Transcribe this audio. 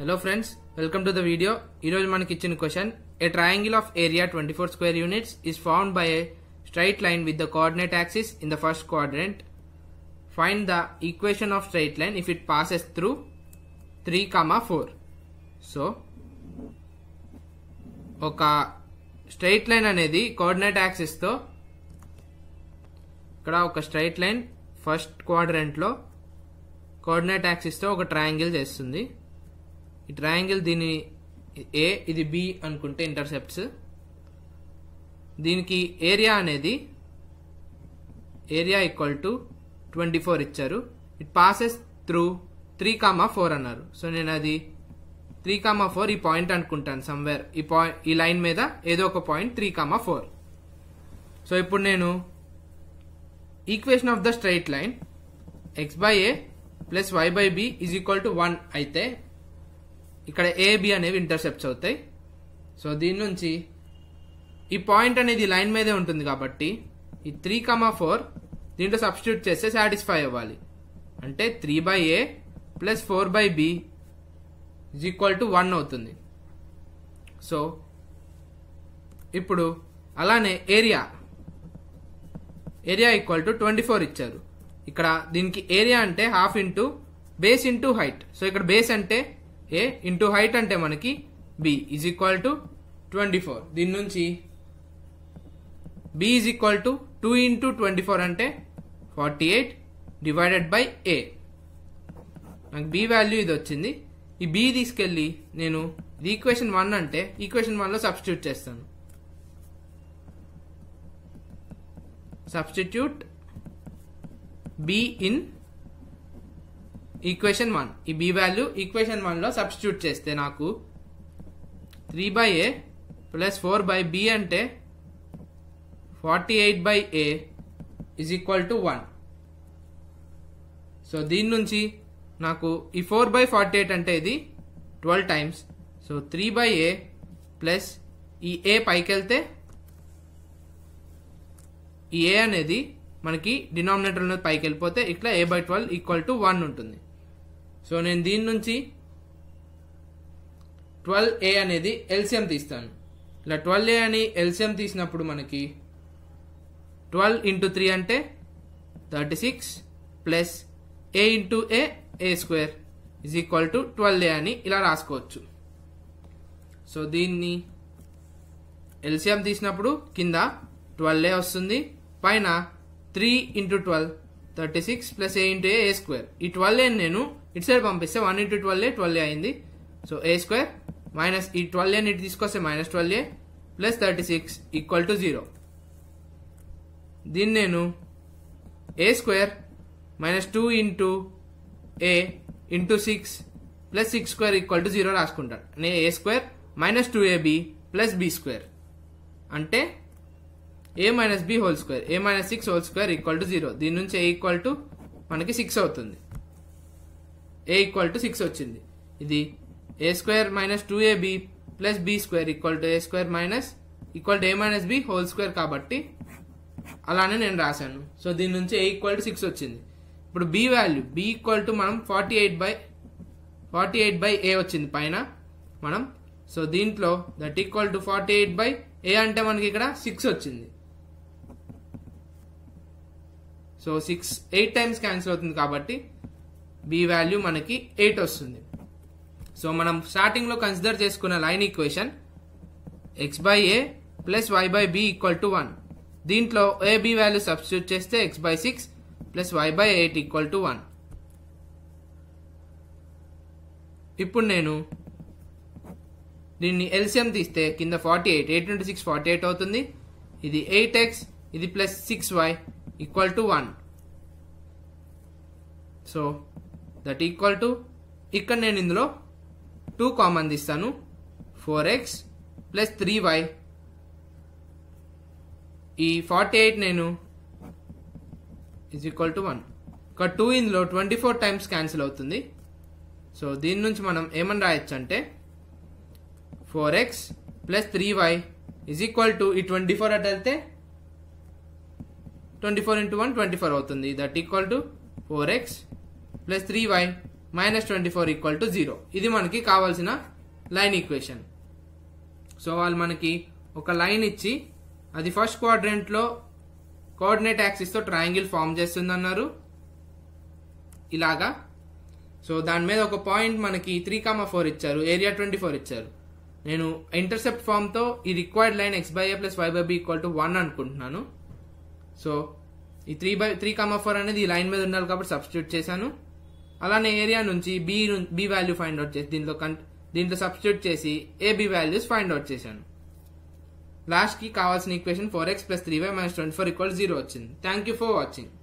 hello friends welcome to the video ఈరోజు మనకి ఇచ్చిన question a triangle of area twenty four square units is found by a straight line with the coordinate axis in the first coordinate find the equation of straight line if it passes through three comma four so ఒక straight line అనేది coordinate యాక్సిస్తో ఇక్కడ ఒక straight line first క్వాడ్రెంట్లో coordinate యాక్సిస్తో ఒక triangle చేస్తుంది ఈ ట్రయాంగిల్ దీని ఏ ఇది బి అనుకుంటే ఇంటర్సెప్ట్స్ దీనికి ఏరియా అనేది area equal to twenty four ఇచ్చారు it passes through three comma four అన్నారు సో నేను అది త్రీ కామా ఫోర్ ఈ పాయింట్ అనుకుంటాను సమ్వేర్ ఈ పాయింట్ ఈ లైన్ మీద ఏదో ఒక point three comma four so ఇప్పుడు నేను equation of the straight line x by a plus y by b is equal to one అయితే ఇక్కడ ఏబి అనేవి ఇంటర్సెప్ట్స్ అవుతాయి సో దీని నుంచి ఈ పాయింట్ అనేది లైన్ మీదే ఉంటుంది కాబట్టి ఈ త్రీ కమా ఫోర్ దీంట్లో సబ్స్టిట్యూట్ చేస్తే సాటిస్ఫై అవ్వాలి అంటే three by a plus four by b is equal to one అవుతుంది సో ఇప్పుడు అలానే area area equal to twenty four ఇచ్చారు ఇక్కడ దీనికి ఏరియా అంటే half into base into height so ఇక్కడ బేస్ అంటే ఏ ఇంటూ హైట్ అంటే మనకి b is equal to twenty four దీని నుంచి b is equal to two into twenty four అంటే forty eight divided by a నాకు బి వాల్యూ ఇది వచ్చింది ఈ బి తీసుకెళ్ళి నేను ఇది ఈక్వేషన్ వన్ అంటే ఈక్వేషన్ వన్లో సబ్స్టిట్యూట్ చేస్తాను substitute b in equation one ఈ బి వాల్యూ ఈక్వేషన్ వన్లో సబ్స్టిట్యూట్ చేస్తే నాకు three by a plus four by b అంటే forty eight by a is equal to one so దీని నుంచి నాకు ఈ ఫోర్ బై ఫార్టీ ఎయిట్ అంటే ఇది twelve times so three by a plus ఈ ఏ పైకి వెళ్తే ఈ ఏ అనేది మనకి డినామినేటర్ పైకి వెళ్ళిపోతే ఇట్లా a by twelve equal to one ఉంటుంది సో నేను దీని నుంచి ట్వెల్వ్ ఏ అనేది ఎల్సిఎం తీస్తాను ఇలా ట్వెల్వ్ ఏ అని ఎల్సిఎం తీసినప్పుడు మనకి ట్వెల్వ్ ఇంటూ త్రీ అంటే thirty six plus a into a a square is equal to twelve a అని ఇలా రాసుకోవచ్చు సో దీన్ని ఎల్సిఎం తీసినప్పుడు కింద ట్వెల్వ్ ఏ వస్తుంది పైన three into twelve thirty six plus a into a square ఈ ట్వెల్వ్ ఏ నేను ఇటు సైడ్ పంపిస్తే one into twelve a twelve అయింది సో ఏ స్క్వేర్ మైనస్ ఈ ట్వెల్వ్ ఏ ఇటు తీసుకొస్తే minus twelve a plus thirty six equal to zero దీన్ని నేను a square minus two into a into six plus six square equal to zero రాసుకుంటాను నేను a square minus two a b plus b square అంటే a minus b whole square a minus six whole square equal to zero దీని నుంచి a equal to మనకి six అవుతుంది a equal to six వచ్చింది ఇది a square minus two a b plus b square equal to a square minus equal to a minus b whole square కాబట్టి అలానే నేను రాశాను సో దీని నుంచి ఏ ఈక్వల్ టు సిక్స్ వచ్చింది ఇప్పుడు b value b equal to మనం forty eight by forty eight by a వచ్చింది పైన మనం సో దీంట్లో that equal to forty eight by a అంటే మనకి ఇక్కడ సిక్స్ వచ్చింది so six eight times cancel అవుతుంది కాబట్టి బి వాల్యూ మనకి ఎయిట్ వస్తుంది సో మనం స్టార్టింగ్లో కన్సిడర్ చేసుకున్న line equation x by a plus y by b equal to one దీంట్లో ఏ బి వాల్యూ సబ్స్టిట్యూట్ చేస్తే X by six plus y by eight equal to one ఇప్పుడు నేను దీన్ని ఎల్సిఎం తీస్తే కింద ఫార్టీ ఎయిట్ ఎయిట్ నుండి six forty eight అవుతుంది ఇది ఎయిట్ ఎక్స్ ఇది plus six y equal to 1 so that equal to ఇక్కడ నేను ఇందులో టూ కామన్ తీస్తాను four x plus three y ఈ ఫార్టీ ఎయిట్ నేను ఈజ్ ఈక్వల్ టు వన్ ఒక టూ ఇందులో ట్వంటీ ఫోర్ టైమ్స్ క్యాన్సిల్ అవుతుంది సో దీని నుంచి మనం ఏమని రాయొచ్చు అంటే four x plus three y is equal to ఈ ట్వంటీ ఫోర్ అట్ వెళ్తే twenty four into one twenty four అవుతుంది that equal to four x plus three y minus twenty four equal to zero ఇది మనకి కావాల్సిన లైన్ ఈక్వేషన్ సో వాళ్ళు మనకి ఒక లైన్ ఇచ్చి అది ఫస్ట్ లో కోఆర్డినేట్ యాక్సిస్తో ట్రయాంగిల్ ఫామ్ చేస్తుందన్నారు ఇలాగా సో దాని మీద ఒక పాయింట్ మనకి త్రీ కామా ఫోర్ ఇచ్చారు ఏరియా ట్వంటీ ఫోర్ ఇచ్చారు నేను ఇంటర్సెప్ట్ తో ఈ required line x by a plus y by b equal to one అనుకుంటున్నాను సో ఈ three by three comma four అనేది ఈ లైన్ మీద ఉండాలి కాబట్టి సబ్స్టిట్యూట్ చేశాను అలానే ఏరియా నుంచి b b value find out చేసి దీంట్లో దీంట్లో సబ్స్టిట్యూట్ చేసి ఏబి వాల్యూస్ ఫైండ్ అవుట్ చేశాను లాస్ట్కి కావాల్సిన equation four x plus three y minus twenty four equal జీరో వచ్చింది థ్యాంక్ యూ ఫర్ వాచింగ్